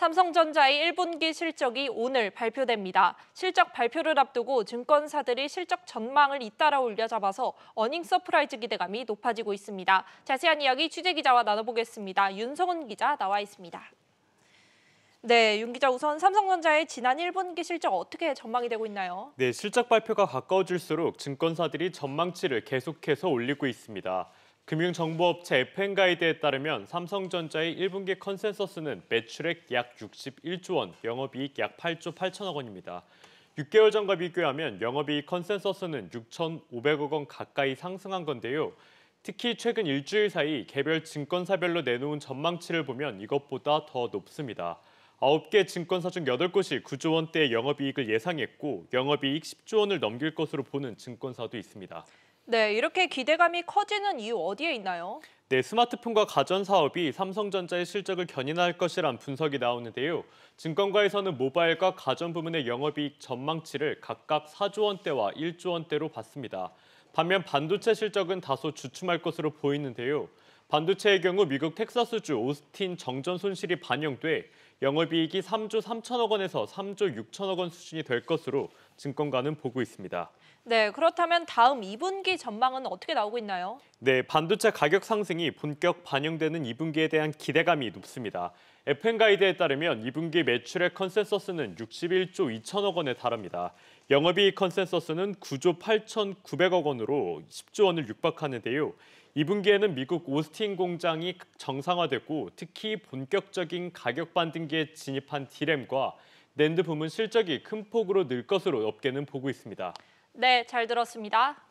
삼성전자의 1분기 실적이 오늘 발표됩니다. 실적 발표를 앞두고 증권사들이 실적 전망을 잇따라 올려잡아서 어닝 서프라이즈 기대감이 높아지고 있습니다. 자세한 이야기 취재 기자와 나눠보겠습니다. 윤성훈 기자 나와 있습니다. 네, 윤 기자 우선 삼성전자의 지난 1분기 실적 어떻게 전망이 되고 있나요? 네, 실적 발표가 가까워질수록 증권사들이 전망치를 계속해서 올리고 있습니다. 금융정보업체 에펜가이드에 따르면 삼성전자의 1분기 컨센서스는 매출액 약 61조 원, 영업이익 약 8조 8천억 원입니다. 6개월 전과 비교하면 영업이익 컨센서스는 6,500억 원 가까이 상승한 건데요. 특히 최근 일주일 사이 개별 증권사별로 내놓은 전망치를 보면 이것보다 더 높습니다. 9개 증권사 중 8곳이 9조 원대의 영업이익을 예상했고 영업이익 10조 원을 넘길 것으로 보는 증권사도 있습니다. 네, 이렇게 기대감이 커지는 이유 어디에 있나요? 네, 스마트폰과 가전 사업이 삼성전자의 실적을 견인할 것이란 분석이 나오는데요. 증권가에서는 모바일과 가전 부문의 영업이익 전망치를 각각 4조 원대와 1조 원대로 봤습니다. 반면 반도체 실적은 다소 주춤할 것으로 보이는데요. 반도체의 경우 미국 텍사스주 오스틴 정전 손실이 반영돼 영업이익이 3조 3천억 원에서 3조 6천억 원 수준이 될 것으로 증권가는 보고 있습니다. 네, 그렇다면 다음 2분기 전망은 어떻게 나오고 있나요? 네, 반도체 가격 상승이 본격 반영되는 2분기에 대한 기대감이 높습니다. FN 가이드에 따르면 2분기 매출액 컨센서스는 61조 2천억 원에 달합니다. 영업이익 컨센서스는 9조 8,900억 원으로 10조 원을 육박하는데요. 2분기에는 미국 오스틴 공장이 정상화됐고 특히 본격적인 가격 반등기에 진입한 디램과 낸드 부문 실적이 큰 폭으로 늘 것으로 업계는 보고 있습니다. 네, 잘 들었습니다.